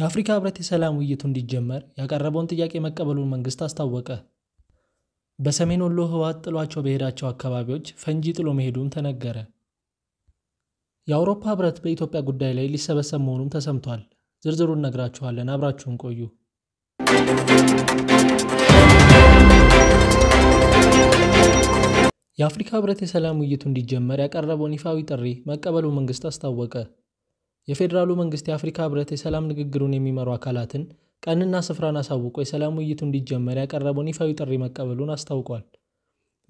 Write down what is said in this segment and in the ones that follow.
የአፍሪካ ህብረት የሰላም ውይይቱ እንዲጀመር ያቀረበውን ጥያቄ መቀበሉን መንግስት አስታወቀ። በሰሜን ወሎ ህወሓት ጥሏቸው በሄዳቸው አካባቢዎች ፈንጂ ጥሎ መሄዱም ተነገረ። የአውሮፓ ህብረት በኢትዮጵያ ጉዳይ ላይ ሊሰበሰብ መሆኑም ተሰምቷል። ዝርዝሩን ነግራችኋለን። አብራችሁን ቆዩ። የአፍሪካ ህብረት የሰላም ውይይቱ እንዲጀመር ያቀረበውን ይፋዊ ጥሪ መቀበሉ መንግስት አስታወቀ። የፌዴራሉ መንግስት የአፍሪካ ህብረት የሰላም ንግግሩን የሚመሩ አካላትን ቀንና ስፍራን አሳውቆ የሰላም ውይይቱ እንዲጀመር ያቀረበውን ይፋዊ ጥሪ መቀበሉን አስታውቋል።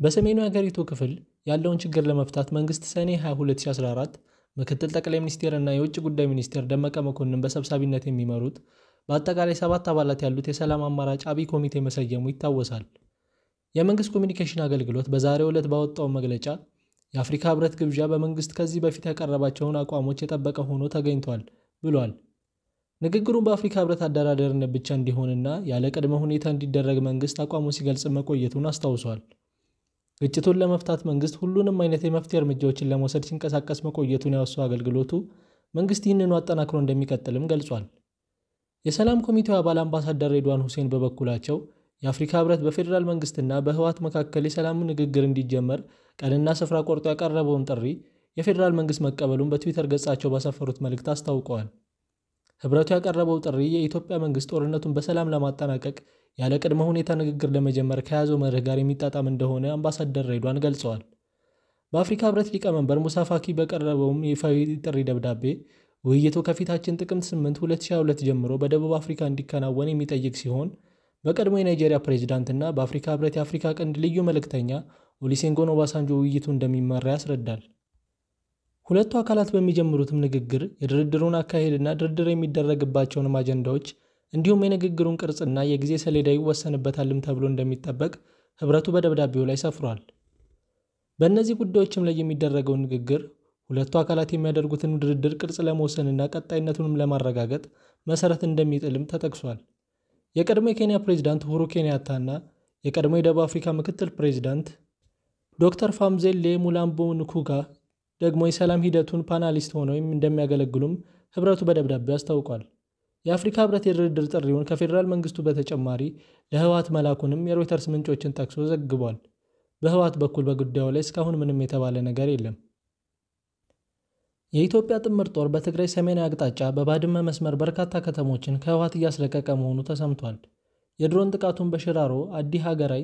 በሰሜኑ የአገሪቱ ክፍል ያለውን ችግር ለመፍታት መንግስት ሰኔ 22 2014 ምክትል ጠቅላይ ሚኒስቴር እና የውጭ ጉዳይ ሚኒስቴር ደመቀ መኮንን በሰብሳቢነት የሚመሩት በአጠቃላይ ሰባት አባላት ያሉት የሰላም አማራጭ አብይ ኮሚቴ መሰየሙ ይታወሳል። የመንግስት ኮሚኒኬሽን አገልግሎት በዛሬው ዕለት ባወጣው መግለጫ የአፍሪካ ህብረት ግብዣ በመንግስት ከዚህ በፊት ያቀረባቸውን አቋሞች የጠበቀ ሆኖ ተገኝቷል ብሏል። ንግግሩን በአፍሪካ ህብረት አደራደርነት ብቻ እንዲሆንና ያለ ቅድመ ሁኔታ እንዲደረግ መንግስት አቋሙ ሲገልጽ መቆየቱን አስታውሷል። ግጭቱን ለመፍታት መንግስት ሁሉንም አይነት የመፍትሄ እርምጃዎችን ለመውሰድ ሲንቀሳቀስ መቆየቱን ያወሱ አገልግሎቱ መንግስት ይህንኑ አጠናክሮ እንደሚቀጥልም ገልጿል። የሰላም ኮሚቴው አባል አምባሳደር ሬድዋን ሁሴን በበኩላቸው የአፍሪካ ህብረት በፌዴራል መንግስትና በህወሓት መካከል የሰላም ንግግር እንዲጀመር ቀንና ስፍራ ቆርጦ ያቀረበውን ጥሪ የፌዴራል መንግስት መቀበሉን በትዊተር ገጻቸው ባሰፈሩት መልእክት አስታውቀዋል። ህብረቱ ያቀረበው ጥሪ የኢትዮጵያ መንግስት ጦርነቱን በሰላም ለማጠናቀቅ ያለ ቅድመ ሁኔታ ንግግር ለመጀመር ከያዘው መርህ ጋር የሚጣጣም እንደሆነ አምባሳደር ሬድዋን ገልጸዋል። በአፍሪካ ህብረት ሊቀመንበር ሙሳ ፋኪ በቀረበውም ይፋዊ ጥሪ ደብዳቤ ውይይቱ ከፊታችን ጥቅምት 8 2022 ጀምሮ በደቡብ አፍሪካ እንዲከናወን የሚጠይቅ ሲሆን በቀድሞ የናይጄሪያ ፕሬዚዳንትና በአፍሪካ ህብረት የአፍሪካ ቀንድ ልዩ መልእክተኛ ኦሊሴንጎን ኦባሳንጆ ውይይቱ እንደሚመራ ያስረዳል። ሁለቱ አካላት በሚጀምሩትም ንግግር የድርድሩን አካሄድና ድርድር የሚደረግባቸውንም አጀንዳዎች እንዲሁም የንግግሩን ቅርጽና የጊዜ ሰሌዳ ይወሰንበታልም ተብሎ እንደሚጠበቅ ህብረቱ በደብዳቤው ላይ ሰፍሯል። በእነዚህ ጉዳዮችም ላይ የሚደረገው ንግግር ሁለቱ አካላት የሚያደርጉትን ድርድር ቅርጽ ለመወሰንና ቀጣይነቱንም ለማረጋገጥ መሰረት እንደሚጥልም ተጠቅሷል። የቀድሞ የኬንያ ፕሬዚዳንት ሁሩ ኬንያታና የቀድሞ የደቡብ አፍሪካ ምክትል ፕሬዚዳንት ዶክተር ፋምዜሌ ሙላምቦ ንኩጋ ደግሞ የሰላም ሂደቱን ፓናሊስት ሆነው እንደሚያገለግሉም ህብረቱ በደብዳቤ አስታውቋል። የአፍሪካ ህብረት የድርድር ጥሪውን ከፌዴራል መንግስቱ በተጨማሪ ለህወሓት መላኩንም የሮይተርስ ምንጮችን ጠቅሶ ዘግቧል። በህወሓት በኩል በጉዳዩ ላይ እስካሁን ምንም የተባለ ነገር የለም። የኢትዮጵያ ጥምር ጦር በትግራይ ሰሜናዊ አቅጣጫ በባድመ መስመር በርካታ ከተሞችን ከህወሓት እያስለቀቀ መሆኑ ተሰምቷል። የድሮን ጥቃቱን በሽራሮ፣ አዲ ሀገራይ፣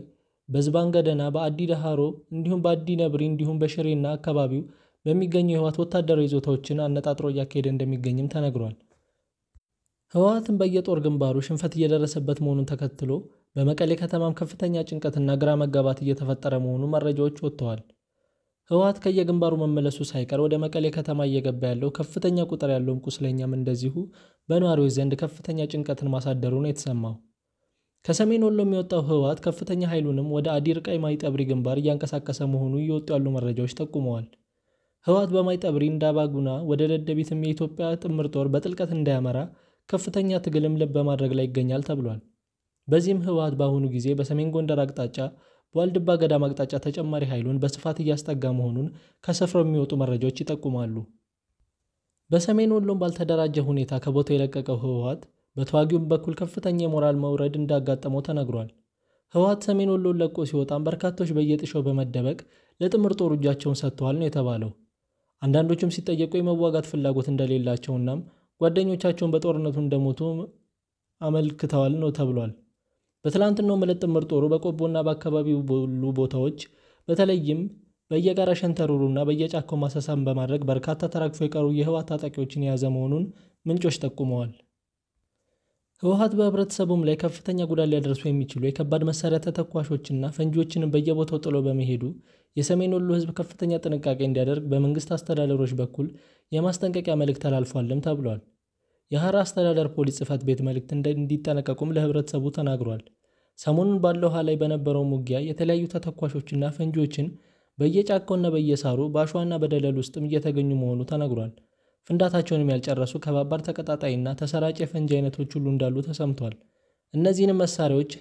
በዝባን ገደና፣ በአዲ ዳሃሮ እንዲሁም በአዲ ነብሪ እንዲሁም በሽሬና አካባቢው በሚገኙ የህወሓት ወታደራዊ ይዞታዎችን አነጣጥሮ እያካሄደ እንደሚገኝም ተነግሯል። ህወሓትን በየጦር ግንባሩ ሽንፈት እየደረሰበት መሆኑን ተከትሎ በመቀሌ ከተማም ከፍተኛ ጭንቀትና ግራ መጋባት እየተፈጠረ መሆኑ መረጃዎች ወጥተዋል። ህወሓት ከየግንባሩ መመለሱ ሳይቀር ወደ መቀሌ ከተማ እየገባ ያለው ከፍተኛ ቁጥር ያለውም ቁስለኛም እንደዚሁ በነዋሪዎች ዘንድ ከፍተኛ ጭንቀትን ማሳደሩ ነው የተሰማው። ከሰሜን ወሎ የሚወጣው ህወሓት ከፍተኛ ኃይሉንም ወደ አዲር ቀይ ማይጠብሪ ግንባር እያንቀሳቀሰ መሆኑ እየወጡ ያሉ መረጃዎች ጠቁመዋል። ህወሓት በማይጠብሪ እንዳባጉና ወደ ደደቢትም የኢትዮጵያ ጥምር ጦር በጥልቀት እንዳያመራ ከፍተኛ ትግልም ልብ በማድረግ ላይ ይገኛል ተብሏል። በዚህም ህወሓት በአሁኑ ጊዜ በሰሜን ጎንደር አቅጣጫ በዋልድባ ገዳም አቅጣጫ ተጨማሪ ኃይሉን በስፋት እያስጠጋ መሆኑን ከስፍራው የሚወጡ መረጃዎች ይጠቁማሉ። በሰሜን ወሎም ባልተደራጀ ሁኔታ ከቦታው የለቀቀው ህወሓት በተዋጊውም በኩል ከፍተኛ የሞራል መውረድ እንዳጋጠመው ተነግሯል። ህወሓት ሰሜን ወሎን ለቆ ሲወጣም በርካቶች በየጥሻው በመደበቅ ለጥምር ጦሩ እጃቸውን ሰጥተዋል ነው የተባለው። አንዳንዶቹም ሲጠየቁ የመዋጋት ፍላጎት እንደሌላቸውናም ጓደኞቻቸውን በጦርነቱ እንደሞቱ አመልክተዋል ነው ተብሏል። በትላንትናው መለጠመር ጦሩ በቆቦና በአካባቢው ባሉ ቦታዎች በተለይም በየጋራ ሸንተሩሩና በየጫካው ማሰሳን በማድረግ በርካታ ተራግፎ የቀሩ የህወሓት ታጣቂዎችን የያዘ መሆኑን ምንጮች ጠቁመዋል። ህወሓት በህብረተሰቡም ላይ ከፍተኛ ጉዳት ሊያደርሱ የሚችሉ የከባድ መሳሪያ ተተኳሾችና ፈንጂዎችንም በየቦታው ጥሎ በመሄዱ የሰሜን ወሎ ህዝብ ከፍተኛ ጥንቃቄ እንዲያደርግ በመንግስት አስተዳደሮች በኩል የማስጠንቀቂያ መልእክት ተላልፏልም ተብሏል። የሐራ አስተዳደር ፖሊስ ጽህፈት ቤት መልእክት እንዲጠነቀቁም ለህብረተሰቡ ተናግሯል። ሰሞኑን ባለው ውሃ ላይ በነበረው ሙጊያ የተለያዩ ተተኳሾችና ፈንጂዎችን በየጫካውና በየሳሩ በአሸዋና በደለል ውስጥም እየተገኙ መሆኑ ተነግሯል። ፍንዳታቸውንም ያልጨረሱ ከባባድ ተቀጣጣይና ተሰራጭ የፈንጂ አይነቶች ሁሉ እንዳሉ ተሰምቷል። እነዚህንም መሳሪያዎች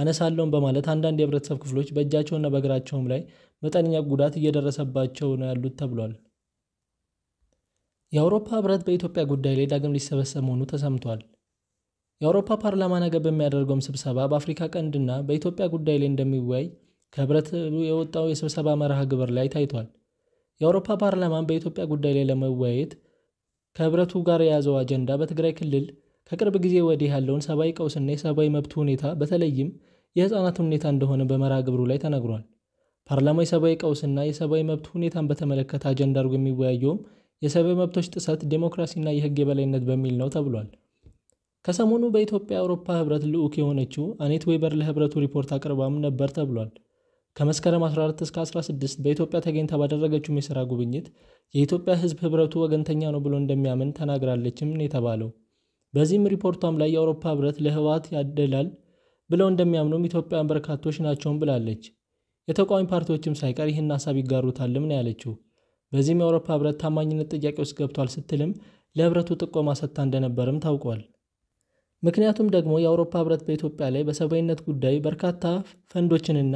አነሳለውን በማለት አንዳንድ የህብረተሰብ ክፍሎች በእጃቸውና በእግራቸውም ላይ መጠነኛ ጉዳት እየደረሰባቸው ነው ያሉት ተብሏል። የአውሮፓ ህብረት በኢትዮጵያ ጉዳይ ላይ ዳግም ሊሰበሰብ መሆኑ ተሰምቷል። የአውሮፓ ፓርላማ ነገ በሚያደርገውም ስብሰባ በአፍሪካ ቀንድና በኢትዮጵያ ጉዳይ ላይ እንደሚወያይ ከህብረት የወጣው የስብሰባ መርሃ ግብር ላይ ታይቷል። የአውሮፓ ፓርላማን በኢትዮጵያ ጉዳይ ላይ ለመወያየት ከህብረቱ ጋር የያዘው አጀንዳ በትግራይ ክልል ከቅርብ ጊዜ ወዲህ ያለውን ሰብአዊ ቀውስና የሰብአዊ መብት ሁኔታ በተለይም የህፃናት ሁኔታ እንደሆነ በመርሃ ግብሩ ላይ ተነግሯል። ፓርላማው የሰብአዊ ቀውስና የሰብአዊ መብት ሁኔታን በተመለከተ አጀንዳ አድርጎ የሚወያየውም የሰብአዊ መብቶች ጥሰት፣ ዴሞክራሲና የህግ የበላይነት በሚል ነው ተብሏል። ከሰሞኑ በኢትዮጵያ አውሮፓ ህብረት ልዑክ የሆነችው አኔት ዌበር ለህብረቱ ሪፖርት አቅርባም ነበር ተብሏል። ከመስከረም 14 እስከ 16 በኢትዮጵያ ተገኝታ ባደረገችውም የሥራ ጉብኝት የኢትዮጵያ ህዝብ ህብረቱ ወገንተኛ ነው ብሎ እንደሚያምን ተናግራለችም የተባለው። በዚህም ሪፖርቷም ላይ የአውሮፓ ህብረት ለህወሓት ያደላል ብለው እንደሚያምኑም ኢትዮጵያን በርካቶች ናቸውም ብላለች። የተቃዋሚ ፓርቲዎችም ሳይቀር ይህን ሀሳብ ይጋሩታልም ነው ያለችው። በዚህም የአውሮፓ ህብረት ታማኝነት ጥያቄ ውስጥ ገብቷል ስትልም ለህብረቱ ጥቆማ ሰጥታ እንደነበርም ታውቋል። ምክንያቱም ደግሞ የአውሮፓ ህብረት በኢትዮጵያ ላይ በሰብአዊነት ጉዳይ በርካታ ፈንዶችንና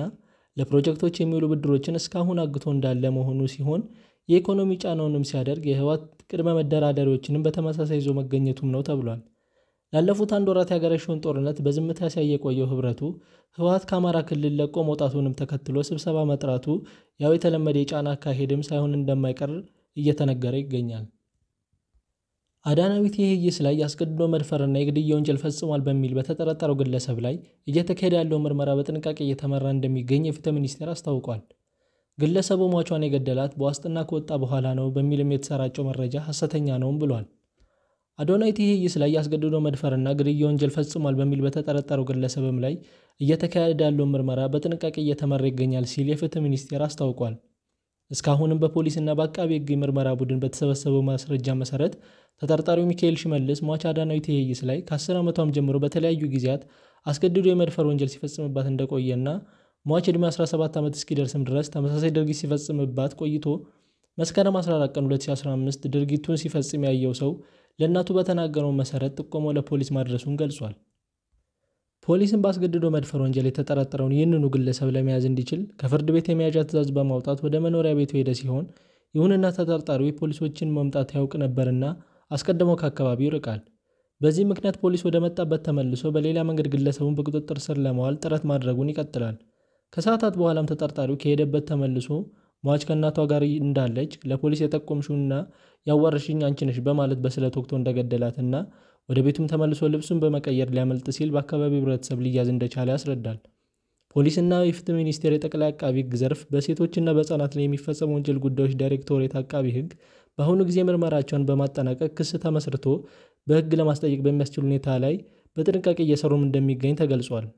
ለፕሮጀክቶች የሚውሉ ብድሮችን እስካሁን አግቶ እንዳለ መሆኑ ሲሆን የኢኮኖሚ ጫናውንም ሲያደርግ የህወሓት ቅድመ መደራደሪዎችንም በተመሳሳይ ይዞ መገኘቱም ነው ተብሏል። ላለፉት አንድ ወራት ያገረሸውን ጦርነት በዝምታ ሲያይ የቆየው ህብረቱ ህወሓት ከአማራ ክልል ለቆ መውጣቱንም ተከትሎ ስብሰባ መጥራቱ ያው የተለመደ የጫና አካሄድም ሳይሆን እንደማይቀር እየተነገረ ይገኛል። አዳናዊት የሄይስ ላይ የአስገድዶ መድፈርና የግድያ ወንጀል ፈጽሟል በሚል በተጠረጠረው ግለሰብ ላይ እየተካሄደ ያለው ምርመራ በጥንቃቄ እየተመራ እንደሚገኝ የፍትህ ሚኒስቴር አስታውቋል። ግለሰቡ ሟቿን የገደላት በዋስትና ከወጣ በኋላ ነው በሚልም የተሰራጨው መረጃ ሐሰተኛ ነውም ብሏል። አዶናይት የሄይስ ላይ ያስገድዶ መድፈርና ግድያ ወንጀል ፈጽሟል በሚል በተጠረጠረው ግለሰብም ላይ እየተካሄደ ያለው ምርመራ በጥንቃቄ እየተመራ ይገኛል ሲል የፍትህ ሚኒስቴር አስታውቋል። እስካሁንም በፖሊስና በአቃቤ ሕግ የምርመራ ቡድን በተሰበሰበው ማስረጃ መሰረት ተጠርጣሪው ሚካኤል ሽመልስ ሟች አዳናዊ እየይስ ላይ ከ10 ዓመቷም ጀምሮ በተለያዩ ጊዜያት አስገድዶ የመድፈር ወንጀል ሲፈጽምባት እንደቆየና ሟች ዕድሜ 17 ዓመት እስኪደርስም ድረስ ተመሳሳይ ድርጊት ሲፈጽምባት ቆይቶ መስከረም 14 ቀን 2015 ድርጊቱን ሲፈጽም ያየው ሰው ለእናቱ በተናገረው መሰረት ጥቆማው ለፖሊስ ማድረሱን ገልጿል። ፖሊስን በአስገድዶ መድፈር ወንጀል የተጠረጠረውን ይህንኑ ግለሰብ ለመያዝ እንዲችል ከፍርድ ቤት የመያዣ ትእዛዝ በማውጣት ወደ መኖሪያ ቤቱ ሄደ ሲሆን ይሁንና ተጠርጣሪው የፖሊሶችን መምጣት ያውቅ ነበርና አስቀድሞ ከአካባቢው ይርቃል። በዚህ ምክንያት ፖሊስ ወደ መጣበት ተመልሶ በሌላ መንገድ ግለሰቡን በቁጥጥር ስር ለማዋል ጥረት ማድረጉን ይቀጥላል። ከሰዓታት በኋላም ተጠርጣሪው ከሄደበት ተመልሶ ሟች ከእናቷ ጋር እንዳለች ለፖሊስ የጠቆምሽውና ያዋረሽኝ አንቺ ነሽ በማለት በስለት ወቅቶ እንደገደላትና ወደ ቤቱም ተመልሶ ልብሱን በመቀየር ሊያመልጥ ሲል በአካባቢው ህብረተሰብ ሊያዝ እንደቻለ ያስረዳል። ፖሊስና የፍትህ ሚኒስቴር የጠቅላይ አቃቢ ህግ ዘርፍ በሴቶችና በህጻናት ላይ የሚፈጸሙ ወንጀል ጉዳዮች ዳይሬክቶሬት አቃቢ ህግ በአሁኑ ጊዜ ምርመራቸውን በማጠናቀቅ ክስ ተመስርቶ በህግ ለማስጠየቅ በሚያስችል ሁኔታ ላይ በጥንቃቄ እየሰሩም እንደሚገኝ ተገልጿል።